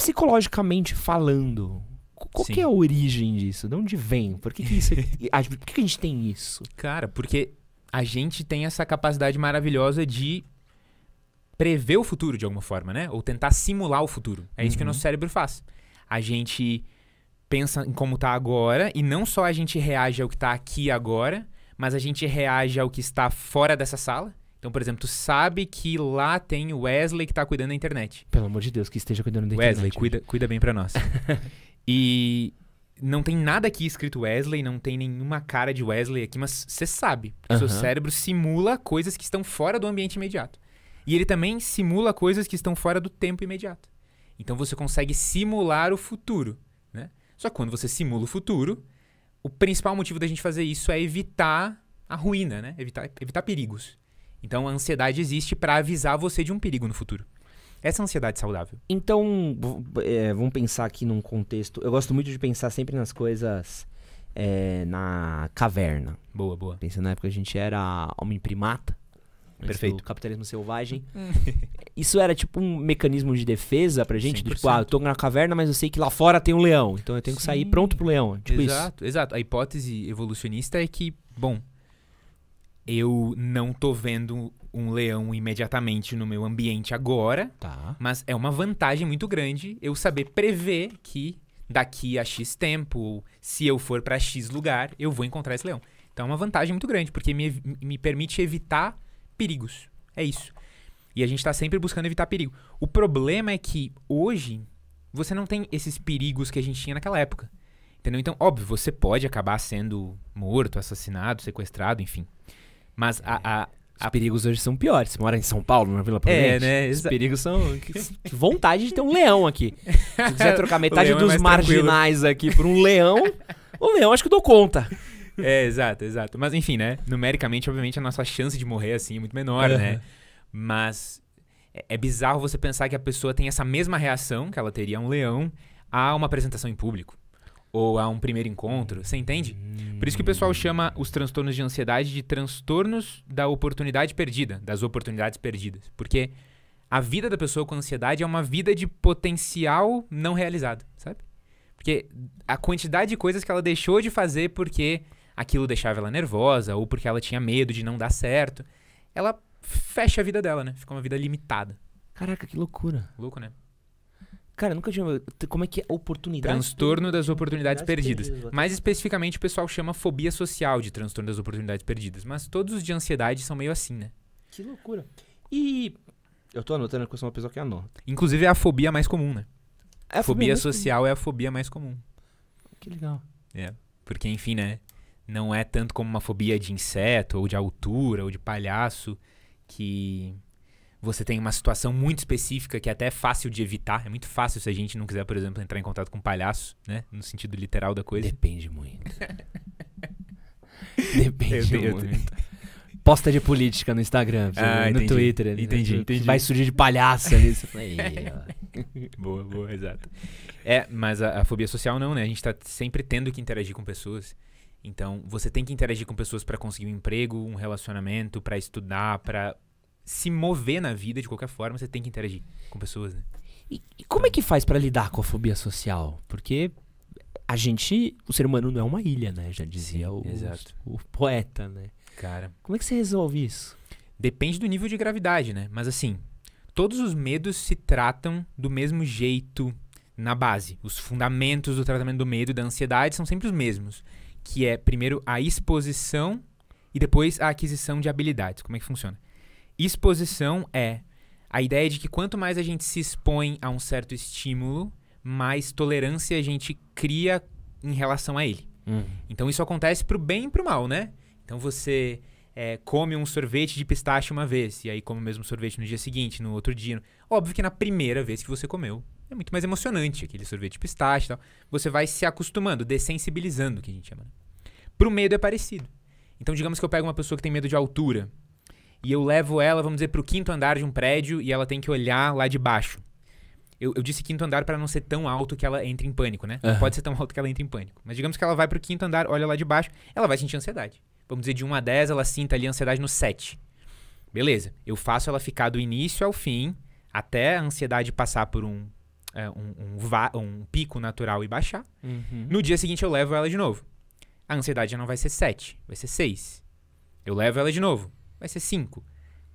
psicologicamente falando, qual Sim. que é a origem disso? De onde vem? Por que, que isso? É, por que, que a gente tem isso? Cara, porque a gente tem essa capacidade maravilhosa de prever o futuro de alguma forma, né? Ou tentar simular o futuro. É uhum. isso que o uhum. nosso cérebro faz. A gente pensa em como tá agora e não só a gente reage ao que tá aqui agora, mas a gente reage ao que está fora dessa sala. Então, por exemplo, tu sabe que lá tem o Wesley que tá cuidando da internet. Pelo amor de Deus, que esteja cuidando da Wesley, internet. Wesley, cuida, cuida bem para nós. e não tem nada aqui escrito Wesley, não tem nenhuma cara de Wesley aqui, mas você sabe. O Seu cérebro simula coisas que estão fora do ambiente imediato. E ele também simula coisas que estão fora do tempo imediato. Então você consegue simular o futuro, né? Só que quando você simula o futuro, o principal motivo da gente fazer isso é evitar a ruína, né? Evitar, evitar perigos. Então a ansiedade existe para avisar você de um perigo no futuro. Essa é a ansiedade saudável. Então, é, vamos pensar aqui num contexto. Eu gosto muito de pensar sempre nas coisas é, na caverna. Boa, boa. Pensando na época a gente era homem primata. Perfeito. Capitalismo selvagem. Hum. Isso era tipo um mecanismo de defesa pra gente? Do, tipo, ah, eu tô na caverna, mas eu sei que lá fora tem um leão. Então eu tenho Sim. que sair pronto pro leão. É tipo exato, isso. exato. A hipótese evolucionista é que, bom, eu não tô vendo um leão imediatamente no meu ambiente agora. Tá. Mas é uma vantagem muito grande eu saber prever que daqui a X tempo, se eu for para X lugar, eu vou encontrar esse leão. Então é uma vantagem muito grande, porque me, me permite evitar perigos. É isso. E a gente está sempre buscando evitar perigo. O problema é que hoje você não tem esses perigos que a gente tinha naquela época. Entendeu? Então, óbvio, você pode acabar sendo morto, assassinado, sequestrado, enfim. Mas a, a os perigos hoje são piores. Você mora em São Paulo, na Vila é, Prudente? É, né? Os perigos são. Que vontade de ter um leão aqui. Se quiser trocar metade é dos é marginais tranquilo. aqui por um leão, o leão acho que eu dou conta. É, exato, exato. Mas enfim, né? Numericamente, obviamente, a nossa chance de morrer assim é muito menor, uhum. né? Mas é, é bizarro você pensar que a pessoa tem essa mesma reação que ela teria a um leão a uma apresentação em público ou a um primeiro encontro, você entende? Por isso que o pessoal chama os transtornos de ansiedade de transtornos da oportunidade perdida, das oportunidades perdidas, porque a vida da pessoa com ansiedade é uma vida de potencial não realizado, sabe? Porque a quantidade de coisas que ela deixou de fazer porque aquilo deixava ela nervosa ou porque ela tinha medo de não dar certo, ela fecha a vida dela, né? Fica uma vida limitada. Caraca, que loucura. Louco, né? Cara, nunca tinha. Como é que é? Oportunidade. Transtorno das oportunidades, perdidas. perdidas. Mais especificamente, o pessoal chama fobia social de transtorno das oportunidades perdidas. Mas todos os de ansiedade são meio assim, né? Que loucura. E. Eu tô anotando que eu sou uma pessoa que anota. Inclusive é a fobia mais comum, né? É a fobia, fobia social comum. é a fobia mais comum. Que legal. É. Porque, enfim, né? Não é tanto como uma fobia de inseto, ou de altura, ou de palhaço, que você tem uma situação muito específica que é até é fácil de evitar. É muito fácil se a gente não quiser, por exemplo, entrar em contato com um palhaço, né? No sentido literal da coisa. Depende muito. Depende eu, muito. Eu, Posta de política no Instagram, ah, no entendi. Twitter. Entendi, né? entendi. Vai surgir de palhaça nisso. boa, boa, exato. É, mas a, a fobia social não, né? A gente tá sempre tendo que interagir com pessoas. Então, você tem que interagir com pessoas para conseguir um emprego, um relacionamento, para estudar, para se mover na vida de qualquer forma, você tem que interagir com pessoas, né? E, e como então... é que faz para lidar com a fobia social? Porque a gente, o ser humano não é uma ilha, né? Já dizia Sim, o, o, poeta, né? Cara. Como é que você resolve isso? Depende do nível de gravidade, né? Mas assim, todos os medos se tratam do mesmo jeito na base. Os fundamentos do tratamento do medo e da ansiedade são sempre os mesmos, que é primeiro a exposição e depois a aquisição de habilidades. Como é que funciona? Exposição é a ideia de que quanto mais a gente se expõe a um certo estímulo, mais tolerância a gente cria em relação a ele. Uhum. Então isso acontece pro bem e pro mal, né? Então você é, come um sorvete de pistache uma vez, e aí come o mesmo sorvete no dia seguinte, no outro dia. Óbvio que na primeira vez que você comeu, é muito mais emocionante aquele sorvete de pistache e tal. Você vai se acostumando, dessensibilizando, que a gente chama. Né? Pro medo é parecido. Então digamos que eu pego uma pessoa que tem medo de altura e eu levo ela, vamos dizer, pro quinto andar de um prédio e ela tem que olhar lá de baixo. Eu, eu disse quinto andar para não ser tão alto que ela entre em pânico, né? Uhum. Não pode ser tão alto que ela entre em pânico. Mas digamos que ela vai pro quinto andar, olha lá de baixo, ela vai sentir ansiedade. Vamos dizer, de 1 a 10, ela sinta ali ansiedade no 7. Beleza, eu faço ela ficar do início ao fim, até a ansiedade passar por um, é, um, um, um, pico natural e baixar. Uhum. No dia seguinte eu levo ela de novo. A ansiedade já não vai ser 7, vai ser 6. Eu levo ela de novo vai ser 5.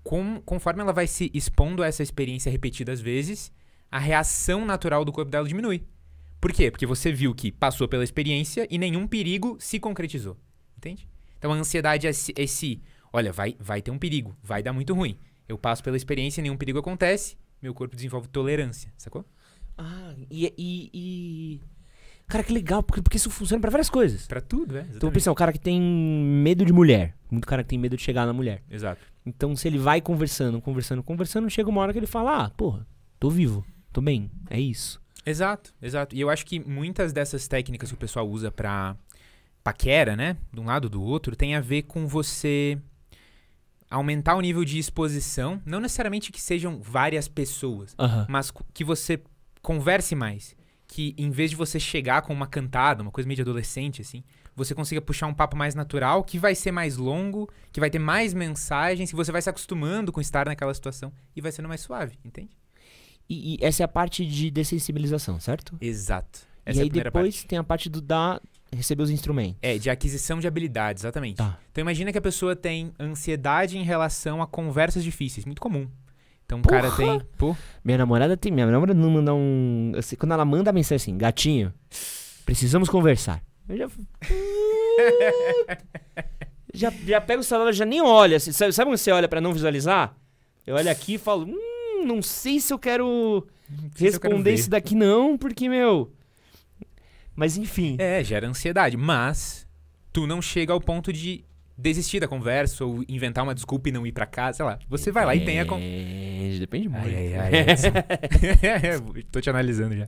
Com, conforme ela vai se expondo a essa experiência repetidas vezes, a reação natural do corpo dela diminui. Por quê? Porque você viu que passou pela experiência e nenhum perigo se concretizou. Entende? Então a ansiedade é esse, é esse olha, vai, vai ter um perigo, vai dar muito ruim. Eu passo pela experiência, nenhum perigo acontece, meu corpo desenvolve tolerância, sacou? Ah, e... e, e... Cara, que legal, porque, porque isso funciona para várias coisas. para tudo, é. Então, exatamente. Então, pensa, o é cara que tem medo de mulher muito cara que tem medo de chegar na mulher. Exato. Então, se ele vai conversando, conversando, conversando, chega uma hora que ele fala: ah, porra, tô vivo, tô bem, é isso. Exato, exato. E eu acho que muitas dessas técnicas que o pessoal usa pra paquera, né? De um lado ou do outro, tem a ver com você aumentar o nível de exposição. Não necessariamente que sejam várias pessoas, mas que você converse mais. Que em vez de você chegar com uma cantada, uma coisa meio de adolescente, assim, você consiga puxar um papo mais natural, que vai ser mais longo, que vai ter mais mensagens, e você vai se acostumando com estar naquela situação e vai sendo mais suave, entende? E, e essa é a parte de dessensibilização, certo? Exato. Essa e é aí depois parte. tem a parte do da receber os instrumentos. É, de aquisição de habilidades, exatamente. Tá. Então imagina que a pessoa tem ansiedade em relação a conversas difíceis, muito comum. Então o cara tem. Pô. Minha namorada tem. Minha namorada não manda um. Assim, quando ela manda a mensagem assim, gatinho, precisamos conversar. Eu já. já, já pego o celular, já nem olha. Assim, sabe, sabe quando você olha para não visualizar? Eu olho aqui e falo, hum, não sei se eu quero responder eu quero isso daqui não, porque, meu... Mas, enfim. É, gera ansiedade, mas tu não chega ao ponto de desistir da conversa ou inventar uma desculpa e não ir para casa, sei lá. Você vai lá e tem a... Con... É, depende muito. Ai, ai, ai, Tô te analisando já.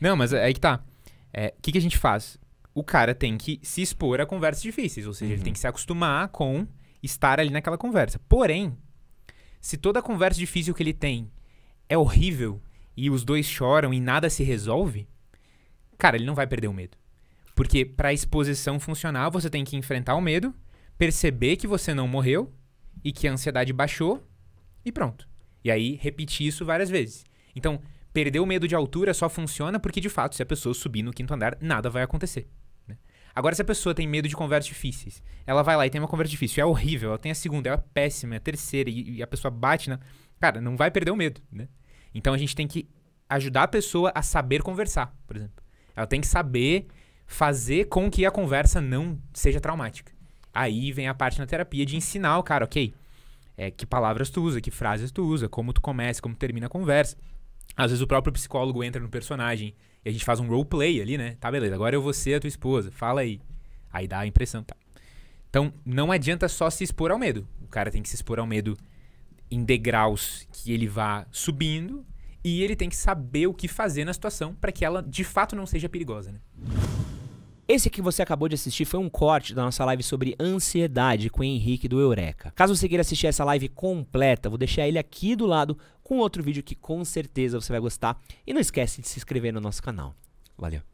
Não, mas é aí que tá. É, o é, que, que a gente faz? o cara tem que se expor a conversas difíceis, ou seja, uhum. ele tem que se acostumar com estar ali naquela conversa. Porém, se toda conversa difícil que ele tem é horrível e os dois choram e nada se resolve, cara, ele não vai perder o medo. Porque para a exposição funcionar, você tem que enfrentar o medo, perceber que você não morreu e que a ansiedade baixou e pronto. E aí repetir isso várias vezes. Então, perder o medo de altura só funciona porque de fato, se a pessoa subir no quinto andar, nada vai acontecer. Agora, se a pessoa tem medo de conversas difíceis, ela vai lá e tem uma conversa difícil, é horrível, ela tem a segunda, é péssima, é a terceira, e, e a pessoa bate na. Cara, não vai perder o medo, né? Então a gente tem que ajudar a pessoa a saber conversar, por exemplo. Ela tem que saber fazer com que a conversa não seja traumática. Aí vem a parte na terapia de ensinar o cara, ok, é, que palavras tu usa, que frases tu usa, como tu começa, como termina a conversa. Às vezes o próprio psicólogo entra no personagem e a gente faz um roleplay ali, né? Tá, beleza, agora eu vou ser a tua esposa, fala aí. Aí dá a impressão, tá. Então, não adianta só se expor ao medo. O cara tem que se expor ao medo em degraus que ele vá subindo e ele tem que saber o que fazer na situação para que ela de fato não seja perigosa, né? Esse que você acabou de assistir foi um corte da nossa live sobre ansiedade com o Henrique do Eureka. Caso você queira assistir essa live completa, vou deixar ele aqui do lado com outro vídeo que com certeza você vai gostar. E não esquece de se inscrever no nosso canal. Valeu!